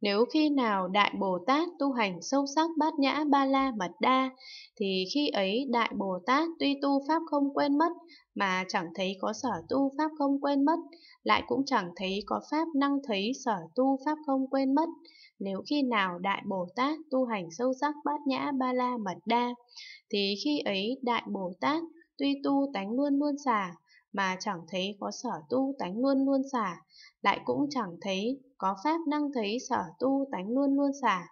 Nếu khi nào Đại Bồ Tát tu hành sâu sắc bát nhã ba la mật đa, thì khi ấy Đại Bồ Tát tuy tu pháp không quên mất, mà chẳng thấy có sở tu pháp không quên mất, lại cũng chẳng thấy có pháp năng thấy sở tu pháp không quên mất. Nếu khi nào Đại Bồ Tát tu hành sâu sắc bát nhã ba la mật đa, thì khi ấy Đại Bồ Tát tuy tu tánh luôn luôn xả, mà chẳng thấy có sở tu tánh luôn luôn xả, lại cũng chẳng thấy có pháp năng thấy sở tu tánh luôn luôn xả.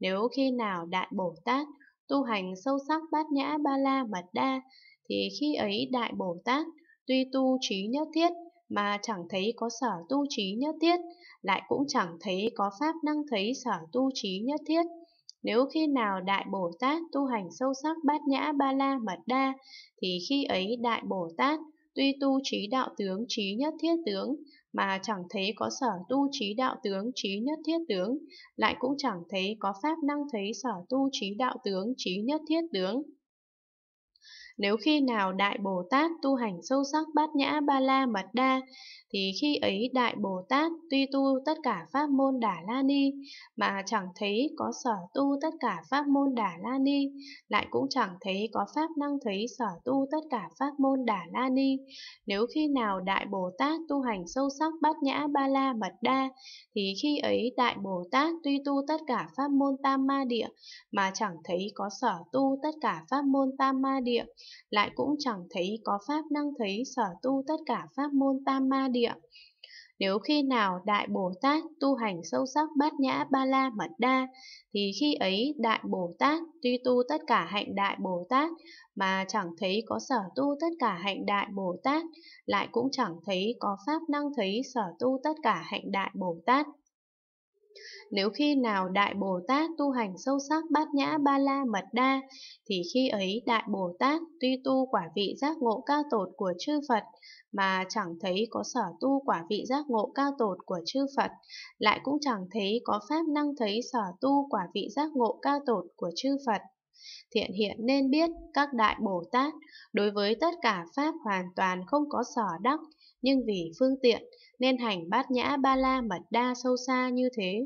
Nếu khi nào Đại Bồ Tát tu hành sâu sắc bát nhã ba la mật đa, thì khi ấy Đại Bồ Tát tuy tu trí nhất thiết mà chẳng thấy có sở tu trí nhất thiết, lại cũng chẳng thấy có pháp năng thấy sở tu trí nhất thiết. Nếu khi nào Đại Bồ Tát tu hành sâu sắc bát nhã ba la mật đa, thì khi ấy Đại Bồ Tát Tuy tu trí đạo tướng trí nhất thiết tướng, mà chẳng thấy có sở tu trí đạo tướng trí nhất thiết tướng, lại cũng chẳng thấy có pháp năng thấy sở tu trí đạo tướng trí nhất thiết tướng. Nếu khi nào Đại Bồ Tát tu hành sâu sắc bát nhã ba la mật đa, thì khi ấy Đại Bồ Tát tuy tu tất cả pháp môn Đà La Ni, mà chẳng thấy có sở tu tất cả pháp môn Đà La Ni, lại cũng chẳng thấy có pháp năng thấy sở tu tất cả pháp môn Đà La Ni. Nếu khi nào Đại Bồ Tát tu hành sâu sắc bát nhã ba la mật đa, thì khi ấy Đại Bồ Tát tuy tu tất cả pháp môn Tam Ma Địa, mà chẳng thấy có sở tu tất cả pháp môn Tam Ma Địa, lại cũng chẳng thấy có pháp năng thấy sở tu tất cả pháp môn tam ma địa. Nếu khi nào Đại Bồ Tát tu hành sâu sắc bát nhã ba la mật đa, thì khi ấy Đại Bồ Tát tuy tu tất cả hạnh Đại Bồ Tát mà chẳng thấy có sở tu tất cả hạnh Đại Bồ Tát, lại cũng chẳng thấy có pháp năng thấy sở tu tất cả hạnh Đại Bồ Tát. Nếu khi nào Đại Bồ Tát tu hành sâu sắc bát nhã ba la mật đa, thì khi ấy Đại Bồ Tát tuy tu quả vị giác ngộ cao tột của chư Phật, mà chẳng thấy có sở tu quả vị giác ngộ cao tột của chư Phật, lại cũng chẳng thấy có pháp năng thấy sở tu quả vị giác ngộ cao tột của chư Phật. Thiện hiện nên biết các đại Bồ Tát đối với tất cả Pháp hoàn toàn không có sở đắc, nhưng vì phương tiện nên hành bát nhã ba la mật đa sâu xa như thế.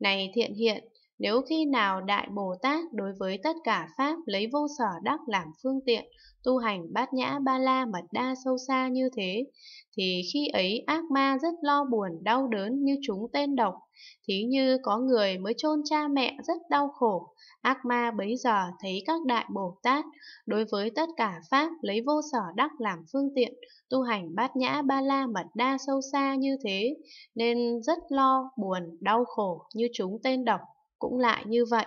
Này thiện hiện, nếu khi nào Đại Bồ Tát đối với tất cả Pháp lấy vô sở đắc làm phương tiện, tu hành bát nhã ba la mật đa sâu xa như thế, thì khi ấy ác ma rất lo buồn đau đớn như chúng tên độc. Thí như có người mới chôn cha mẹ rất đau khổ, ác ma bấy giờ thấy các đại Bồ Tát đối với tất cả Pháp lấy vô sở đắc làm phương tiện, tu hành bát nhã ba la mật đa sâu xa như thế, nên rất lo buồn đau khổ như chúng tên độc cũng lại như vậy